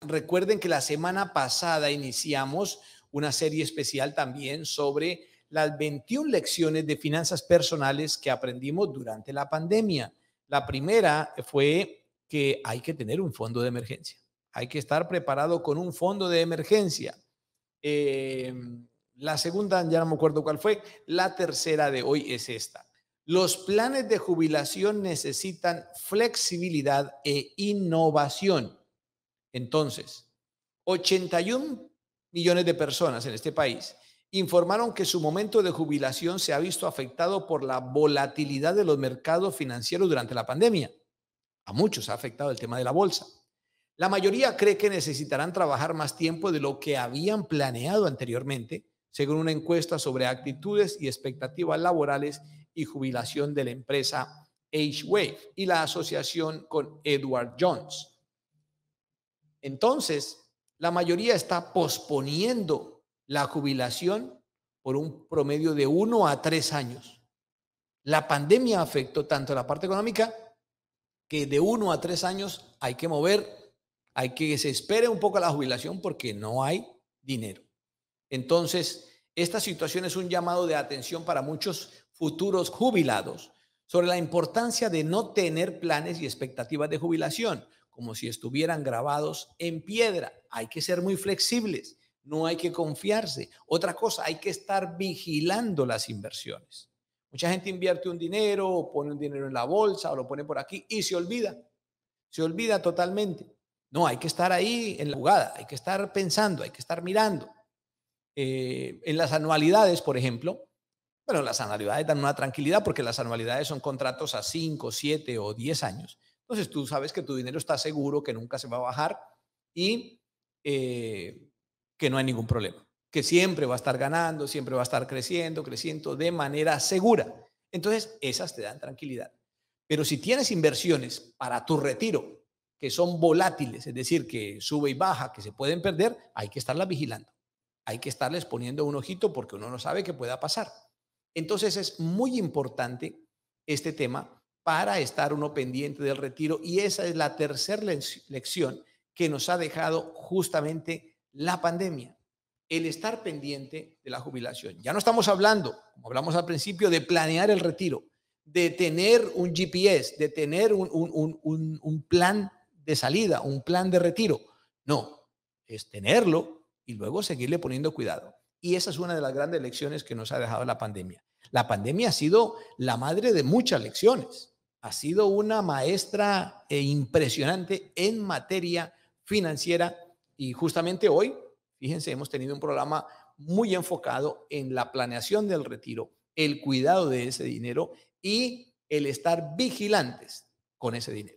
Recuerden que la semana pasada iniciamos una serie especial también sobre las 21 lecciones de finanzas personales que aprendimos durante la pandemia. La primera fue que hay que tener un fondo de emergencia. Hay que estar preparado con un fondo de emergencia. Eh, la segunda, ya no me acuerdo cuál fue. La tercera de hoy es esta. Los planes de jubilación necesitan flexibilidad e innovación. Entonces, 81 millones de personas en este país informaron que su momento de jubilación se ha visto afectado por la volatilidad de los mercados financieros durante la pandemia. A muchos ha afectado el tema de la bolsa. La mayoría cree que necesitarán trabajar más tiempo de lo que habían planeado anteriormente, según una encuesta sobre actitudes y expectativas laborales y jubilación de la empresa H-Wave y la asociación con Edward Jones. Entonces, la mayoría está posponiendo la jubilación por un promedio de uno a tres años. La pandemia afectó tanto la parte económica que de uno a tres años hay que mover, hay que se espere un poco la jubilación porque no hay dinero. Entonces, esta situación es un llamado de atención para muchos futuros jubilados sobre la importancia de no tener planes y expectativas de jubilación, como si estuvieran grabados en piedra. Hay que ser muy flexibles, no hay que confiarse. Otra cosa, hay que estar vigilando las inversiones. Mucha gente invierte un dinero pone un dinero en la bolsa o lo pone por aquí y se olvida. Se olvida totalmente. No, hay que estar ahí en la jugada, hay que estar pensando, hay que estar mirando. Eh, en las anualidades, por ejemplo, bueno, las anualidades dan una tranquilidad porque las anualidades son contratos a 5, 7 o 10 años. Entonces tú sabes que tu dinero está seguro, que nunca se va a bajar y eh, que no hay ningún problema, que siempre va a estar ganando, siempre va a estar creciendo, creciendo de manera segura. Entonces esas te dan tranquilidad. Pero si tienes inversiones para tu retiro que son volátiles, es decir, que sube y baja, que se pueden perder, hay que estarlas vigilando. Hay que estarles poniendo un ojito porque uno no sabe qué pueda pasar. Entonces es muy importante este tema para estar uno pendiente del retiro. Y esa es la tercera lección que nos ha dejado justamente la pandemia, el estar pendiente de la jubilación. Ya no estamos hablando, como hablamos al principio, de planear el retiro, de tener un GPS, de tener un, un plan de salida, un plan de retiro. No, es tenerlo y luego seguirle poniendo cuidado. Y esa es una de las grandes lecciones que nos ha dejado la pandemia. La pandemia ha sido la madre de muchas lecciones ha sido una maestra eh, impresionante en materia financiera y justamente hoy, fíjense, hemos tenido un programa muy enfocado en la planeación del retiro, el cuidado de ese dinero y el estar vigilantes con ese dinero.